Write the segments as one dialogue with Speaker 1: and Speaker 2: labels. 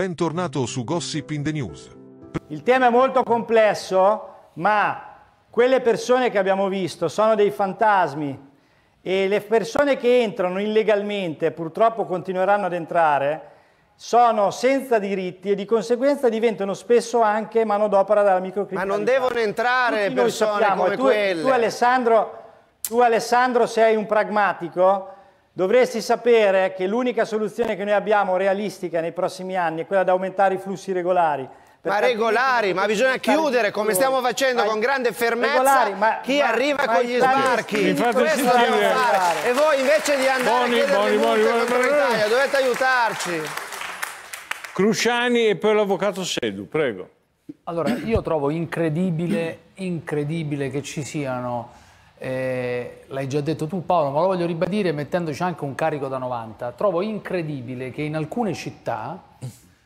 Speaker 1: Bentornato su Gossip in the News.
Speaker 2: Il tema è molto complesso, ma quelle persone che abbiamo visto sono dei fantasmi e le persone che entrano illegalmente, purtroppo continueranno ad entrare, sono senza diritti e di conseguenza diventano spesso anche manodopera della microcriminalità. Ma non devono entrare Tutti persone sappiamo, come tu, quelle. Tu Alessandro, tu Alessandro sei un pragmatico, Dovresti sapere che l'unica soluzione che noi abbiamo realistica nei prossimi anni è quella di aumentare i flussi regolari. Ma regolari, ma bisogna chiudere come stiamo facendo con grande fermezza regolari, ma, chi ma, arriva ma con gli sbarchi. Mi fate fare. E voi invece di andare boni, a chiedere boni, boni, boni, Italia, dovete
Speaker 1: aiutarci. Cruciani e poi l'avvocato Sedu, prego. Allora, io trovo incredibile, incredibile che ci siano eh, l'hai già detto tu Paolo, ma lo voglio ribadire mettendoci anche un carico da 90, trovo incredibile che in alcune città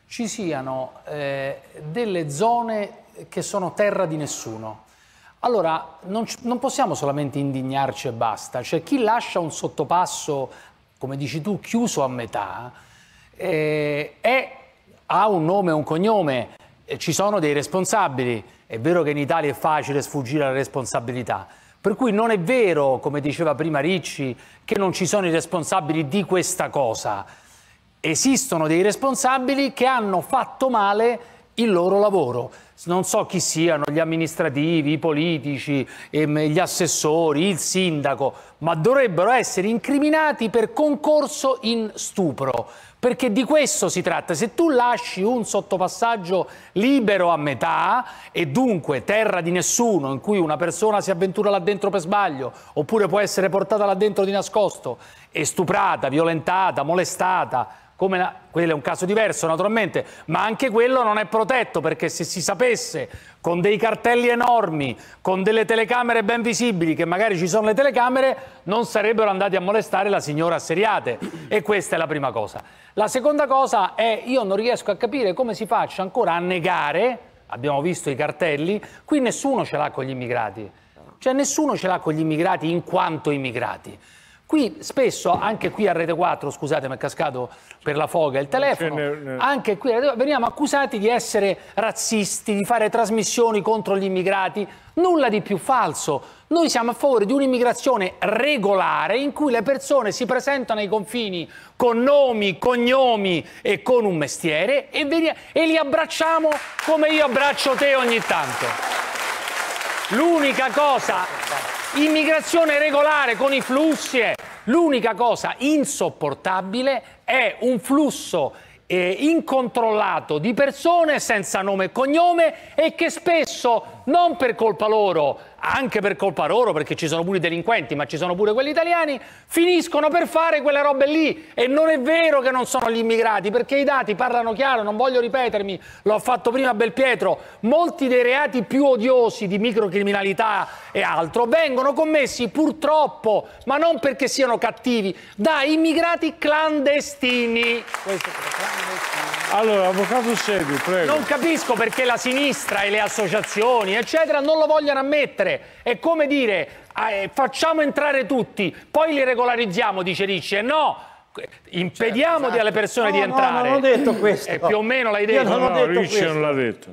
Speaker 1: ci siano eh, delle zone che sono terra di nessuno. Allora, non, non possiamo solamente indignarci e basta, cioè chi lascia un sottopasso, come dici tu, chiuso a metà, eh, è, ha un nome e un cognome, ci sono dei responsabili, è vero che in Italia è facile sfuggire alla responsabilità, per cui non è vero, come diceva prima Ricci, che non ci sono i responsabili di questa cosa. Esistono dei responsabili che hanno fatto male il loro lavoro non so chi siano, gli amministrativi, i politici, ehm, gli assessori, il sindaco, ma dovrebbero essere incriminati per concorso in stupro, perché di questo si tratta. Se tu lasci un sottopassaggio libero a metà e dunque terra di nessuno in cui una persona si avventura là dentro per sbaglio, oppure può essere portata là dentro di nascosto e stuprata, violentata, molestata, come la, quello è un caso diverso naturalmente, ma anche quello non è protetto perché se si sapesse con dei cartelli enormi, con delle telecamere ben visibili, che magari ci sono le telecamere, non sarebbero andati a molestare la signora Seriate. e questa è la prima cosa. La seconda cosa è io non riesco a capire come si faccia ancora a negare, abbiamo visto i cartelli, qui nessuno ce l'ha con gli immigrati, cioè nessuno ce l'ha con gli immigrati in quanto immigrati. Qui spesso, anche qui a Rete 4, scusate mi è cascato per la foga il telefono, ne... Eh. anche qui veniamo accusati di essere razzisti, di fare trasmissioni contro gli immigrati, nulla di più falso. Noi siamo a favore di un'immigrazione regolare in cui le persone si presentano ai confini con nomi, cognomi e con un mestiere e, e li abbracciamo come io abbraccio te ogni tanto. L'unica cosa Immigrazione regolare con i flussi. L'unica cosa insopportabile è un flusso eh, incontrollato di persone senza nome e cognome e che spesso non per colpa loro, anche per colpa loro, perché ci sono pure i delinquenti, ma ci sono pure quelli italiani, finiscono per fare quelle robe lì. E non è vero che non sono gli immigrati, perché i dati parlano chiaro, non voglio ripetermi, l'ho fatto prima a Belpietro, molti dei reati più odiosi di microcriminalità e altro vengono commessi purtroppo, ma non perché siano cattivi, da immigrati clandestini. Allora, avvocato Segui, prego. Non capisco perché la sinistra e le associazioni eccetera, non lo vogliono ammettere. È come dire ah, eh, facciamo entrare tutti, poi li regolarizziamo, dice Ricci. E no, impediamo certo, esatto. alle persone no, di entrare. No, non ho detto questo. Eh, più o meno l'hai detto. Io non no, detto non l'ha detto.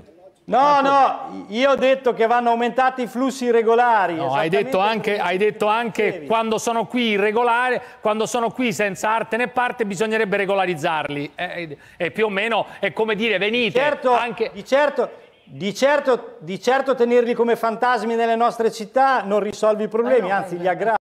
Speaker 1: No, ecco. no, io ho detto che vanno aumentati i flussi irregolari. No, hai detto anche, hai detto anche quando sono qui irregolari, quando sono qui senza arte né parte, bisognerebbe regolarizzarli. è, eh, eh, eh, più o meno è come dire venite. Certo, anche... di certo di certo, di certo tenerli come fantasmi
Speaker 2: nelle nostre città non risolve i problemi, ah, no, anzi eh li aggrava.